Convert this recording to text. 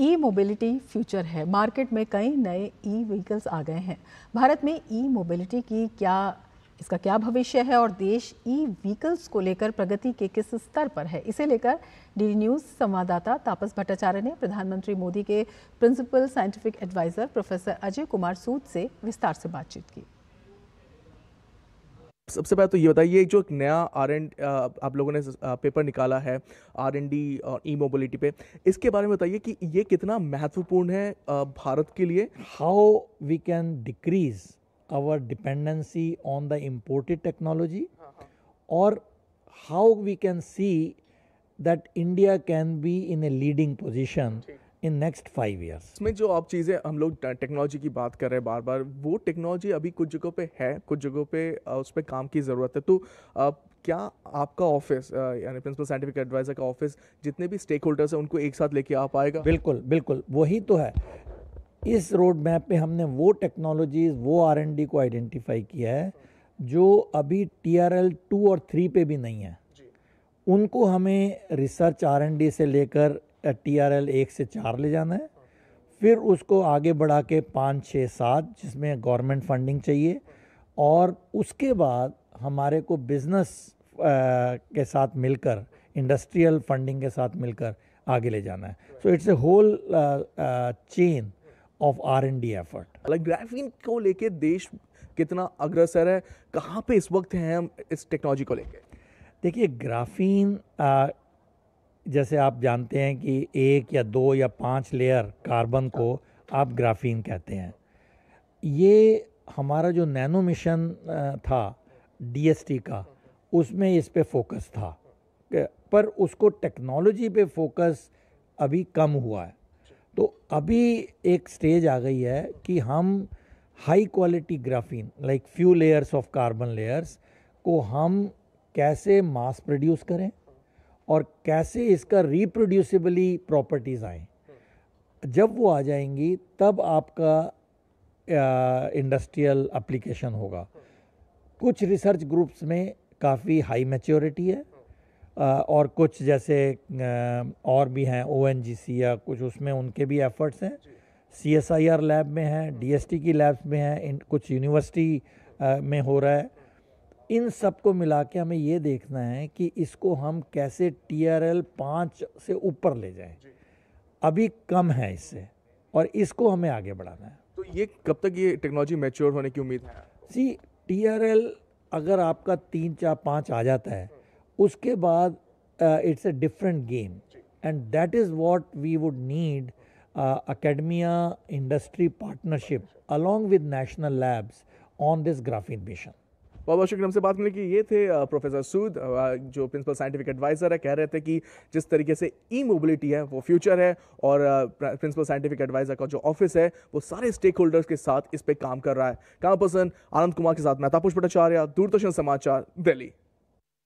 ई mobility future है market में कई नए ई व्हीकल्स आ गए हैं भारत में ई मोबिलिटी की क्या इसका क्या भविष्य है और देश ई व्हीकल्स को लेकर प्रगति के किस स्तर पर है इसे लेकर डी न्यूज़ संवाददाता तापस भट्टाचार्य ने प्रधानमंत्री मोदी के principal scientific adviser professor Ajay Kumar Sood से विस्तार से बातचीत की सबसे पहले तो ये बताइए जो एक नया आर एंड आप लोगों ने पेपर निकाला है आर एंड डी और ई मोबिलिटी पे इसके बारे में बताइए कि ये कितना महत्वपूर्ण है भारत के लिए how we can decrease our dependency on the imported technology और how we can see that India can be in a leading position in next five years इसमें जो आप चीज़ें हम लोग टेक्नोलॉजी की बात कर रहे हैं बार बार वो टेक्नोलॉजी अभी कुछ जगहों पे है कुछ जगहों पे उस पर काम की ज़रूरत है तो क्या आपका ऑफिस यानी प्रिंसिपल साइंटिफिक एडवाइज़र का ऑफिस जितने भी स्टेक होल्डर्स हैं उनको एक साथ लेके आ पाएगा बिल्कुल बिल्कुल वही तो है इस रोड मैप पे हमने वो टेक्नोलॉजीज वो आर को आइडेंटिफाई किया है जो अभी टी आर एल टू और थ्री पे भी नहीं है उनको हमें रिसर्च आर एन डी से लेकर टी आर एल एक से चार ले जाना है फिर उसको आगे बढ़ा के पाँच छः सात जिसमें गवर्नमेंट फंडिंग चाहिए और उसके बाद हमारे को बिज़नेस के साथ मिलकर इंडस्ट्रियल फंडिंग के साथ मिलकर आगे ले जाना है so it's a whole chain of R and D effort graphene को लेके देश कितना अग्रसर है कहाँ पे इस वक्त हैं हम इस टेक्नोलॉजी को लेके देखिए ग्राफीन जैसे आप जानते हैं कि एक या दो या पाँच लेयर कार्बन को आप ग्राफीन कहते हैं ये हमारा जो नैनो मिशन था डीएसटी का उसमें इस पे फोकस था पर उसको टेक्नोलॉजी पे फोकस अभी कम हुआ है तो अभी एक स्टेज आ गई है कि हम high quality graphene like few layers of carbon layers को हम कैसे मास प्रोड्यूस करें और कैसे इसका रिप्रोड्यूसिबली प्रॉपर्टीज़ आए जब वो आ जाएंगी तब आपका इंडस्ट्रियल अप्लीकेशन होगा कुछ रिसर्च ग्रुप्स में काफ़ी हाई मेच्योरिटी है और कुछ जैसे और भी हैं ओ या कुछ उसमें उनके भी एफर्ट्स हैं C S I R lab में हैं डी एस टी की लैब्स में हैं इन कुछ यूनिवर्सिटी में हो रहा है इन सब को मिला के हमें ये देखना है कि इसको हम कैसे टी आर एल पाँच से ऊपर ले जाएं अभी कम है इससे और इसको हमें आगे बढ़ाना है तो ये कब तक ये टेक्नोलॉजी मैच्योर होने की उम्मीद है सी टी आर एल अगर आपका तीन चार पाँच आ जाता है उसके बाद it's a different game and that is what we would need academia industry partnership along with national labs on this graphic mission बहुत बहुत शुक्रिया हमसे बात मिली कि ये थे प्रोफेसर सूद जो प्रिंसिपल साइंटिफिक एडवाइज़र है कह रहे थे कि जिस तरीके से ई मोबिलिटी है वो फ्यूचर है और प्रिंसिपल साइंटिफिक एडवाइज़र का जो ऑफिस है वो सारे स्टेक होल्डर्स के साथ इस पर काम कर रहा है काम पर्सन आनंद कुमार के साथ मेहता पुष्प भट्टाचार्य दूरदर्शन समाचार दिल्ली